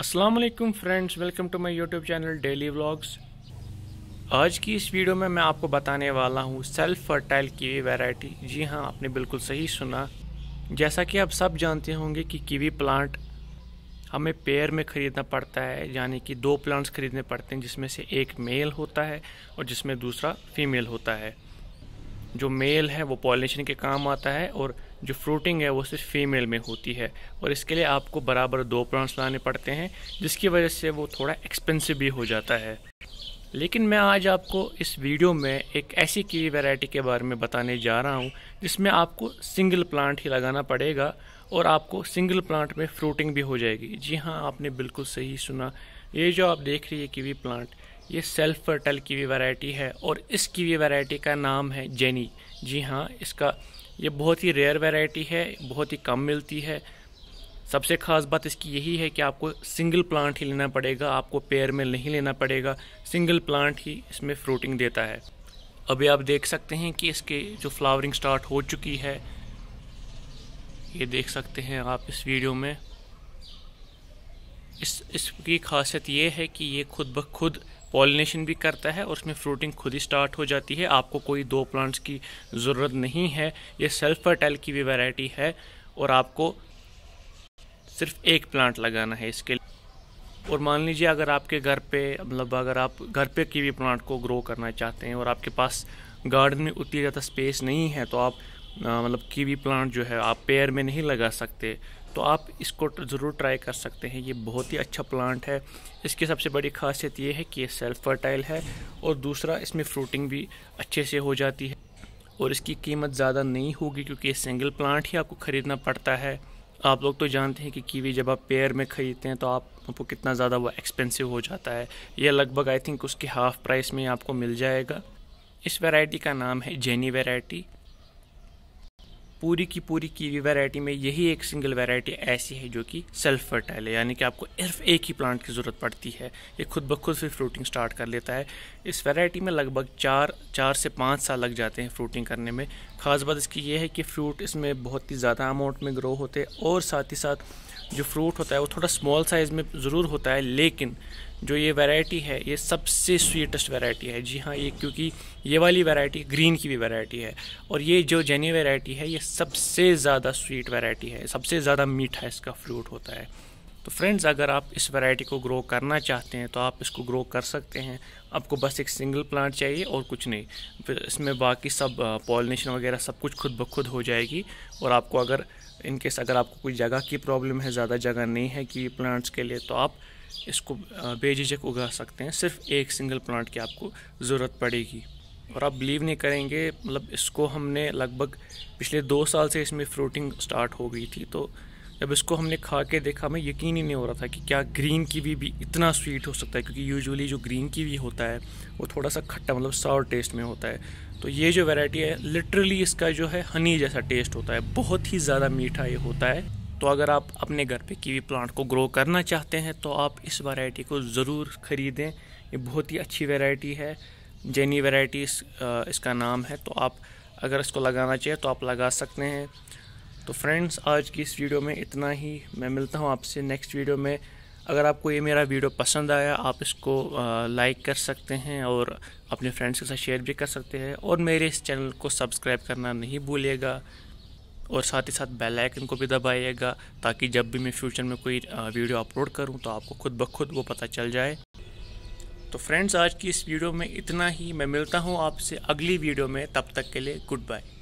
Aslam friends welcome to my YouTube channel daily vlogs आज की इस वीडियो में मैं आपको बताने वाला हूँ सेल्फ फर्टाइल कीवी वैरायटी जी हाँ आपने बिल्कुल सही सुना जैसा कि आप सब जानते होंगे कि कीवी प्लांट हमें पेयर में ख़रीदना पड़ता है यानी कि दो प्लांट्स ख़रीदने पड़ते हैं जिसमें से एक मेल होता है और जिसमें दूसरा फीमेल होता है जो मेल है वो पॉलिनेशन के काम आता है और जो फ्रूटिंग है वो सिर्फ फीमेल में होती है और इसके लिए आपको बराबर दो प्लांट्स लाने पड़ते हैं जिसकी वजह से वो थोड़ा एक्सपेंसिव भी हो जाता है लेकिन मैं आज आपको इस वीडियो में एक ऐसी की वैरायटी के बारे में बताने जा रहा हूँ जिसमें आपको सिंगल प्लांट ही लगाना पड़ेगा और आपको सिंगल प्लांट में फ्रूटिंग भी हो जाएगी जी हाँ आपने बिल्कुल सही सुना ये जो आप देख रही है कीवी प्लांट ये सेल्फ फर्टल की भी वैरायटी है और इस कीवी वैरायटी का नाम है जेनी जी हाँ इसका ये बहुत ही रेयर वैरायटी है बहुत ही कम मिलती है सबसे ख़ास बात इसकी यही है कि आपको सिंगल प्लांट ही लेना पड़ेगा आपको पेयर में नहीं लेना पड़ेगा सिंगल प्लांट ही इसमें फ्रूटिंग देता है अभी आप देख सकते हैं कि इसके जो फ्लावरिंग स्टार्ट हो चुकी है ये देख सकते हैं आप इस वीडियो में इस इसकी खासियत ये है कि ये खुद ब खुद पॉलिनेशन भी करता है और उसमें फ्रूटिंग खुद ही स्टार्ट हो जाती है आपको कोई दो प्लांट्स की ज़रूरत नहीं है ये सेल्फ फर्टाइल की भी वैरायटी है और आपको सिर्फ एक प्लांट लगाना है इसके लिए और मान लीजिए अगर आपके घर पे मतलब अगर आप घर पे भी प्लांट को ग्रो करना चाहते हैं और आपके पास गार्डन में उतनी ज़्यादा स्पेस नहीं है तो आप मतलब कीवी प्लांट जो है आप पेयर में नहीं लगा सकते तो आप इसको ज़रूर ट्राई कर सकते हैं ये बहुत ही अच्छा प्लांट है इसकी सबसे बड़ी खासियत ये है कि ये सेल्फ फर्टाइल है और दूसरा इसमें फ्रूटिंग भी अच्छे से हो जाती है और इसकी कीमत ज़्यादा नहीं होगी क्योंकि ये सिंगल प्लांट ही आपको ख़रीदना पड़ता है आप लोग तो जानते हैं कि कीवी जब आप पेयर में ख़रीदते हैं तो आप आपको कितना ज़्यादा वो एक्सपेंसिव हो जाता है यह लगभग आई थिंक उसके हाफ़ प्राइस में आपको मिल जाएगा इस वैरायटी का नाम है जेनी वैरायटी पूरी की पूरी कीवी वैरायटी में यही एक सिंगल वैरायटी ऐसी है जो कि सेल्फ फर्टाइल है यानी कि आपको सिर्फ एक ही प्लांट की ज़रूरत पड़ती है ये खुद ब खुद फिर फ्रूटिंग स्टार्ट कर लेता है इस वैरायटी में लगभग चार चार से पाँच साल लग जाते हैं फ्रूटिंग करने में ख़ास बात इसकी यह है कि फ्रूट इसमें बहुत ही ज़्यादा अमाउंट में ग्रो होते हैं और साथ ही साथ जो फ्रूट होता है वो थोड़ा स्मॉल साइज़ में ज़रूर होता है लेकिन जो ये वैरायटी है ये सबसे स्वीटेस्ट वैरायटी है जी हाँ ये क्योंकि ये वाली वैरायटी ग्रीन की भी वैरायटी है और ये जो जेनी वैरायटी है ये सबसे ज़्यादा स्वीट वैरायटी है सबसे ज़्यादा मीठा इसका फ्रूट होता है तो फ्रेंड्स अगर आप इस वैरायटी को ग्रो करना चाहते हैं तो आप इसको ग्रो कर सकते हैं आपको बस एक सिंगल प्लांट चाहिए और कुछ नहीं फिर इसमें बाकी सब पॉलिनेशन वगैरह सब कुछ खुद ब खुद हो जाएगी और आपको अगर इनकेस अगर आपको कोई जगह की प्रॉब्लम है ज़्यादा जगह नहीं है कि प्लांट्स के लिए तो आप इसको बेझिझक उगा सकते हैं सिर्फ एक सिंगल प्लांट की आपको ज़रूरत पड़ेगी और आप बिलीव नहीं करेंगे मतलब इसको हमने लगभग पिछले दो साल से इसमें फ्रूटिंग स्टार्ट हो गई थी तो जब इसको हमने खा के देखा हमें यकीन ही नहीं हो रहा था कि क्या ग्रीन कीवी भी इतना स्वीट हो सकता है क्योंकि यूजुअली जो ग्रीन कीवी होता है वो थोड़ा सा खट्टा मतलब सावर टेस्ट में होता है तो ये जो वैरायटी है लिटरली इसका जो है हनी जैसा टेस्ट होता है बहुत ही ज़्यादा मीठा ये होता है तो अगर आप अपने घर पर कीवी प्लांट को ग्रो करना चाहते हैं तो आप इस वैरायटी को ज़रूर ख़रीदें ये बहुत ही अच्छी वैरायटी है जेनी वैरायटी इसका नाम है तो आप अगर इसको लगाना चाहिए तो आप लगा सकते हैं तो फ्रेंड्स आज की इस वीडियो में इतना ही मैं मिलता हूँ आपसे नेक्स्ट वीडियो में अगर आपको ये मेरा वीडियो पसंद आया आप इसको लाइक कर सकते हैं और अपने फ्रेंड्स के साथ शेयर भी कर सकते हैं और मेरे इस चैनल को सब्सक्राइब करना नहीं भूलिएगा और साथ ही साथ बेल आइकन को भी दबाइएगा ताकि जब भी मैं फ्यूचर में कोई वीडियो अपलोड करूं तो आपको खुद ब खुद वो पता चल जाए तो फ्रेंड्स आज की इस वीडियो में इतना ही मैं मिलता हूँ आपसे अगली वीडियो में तब तक के लिए गुड बाय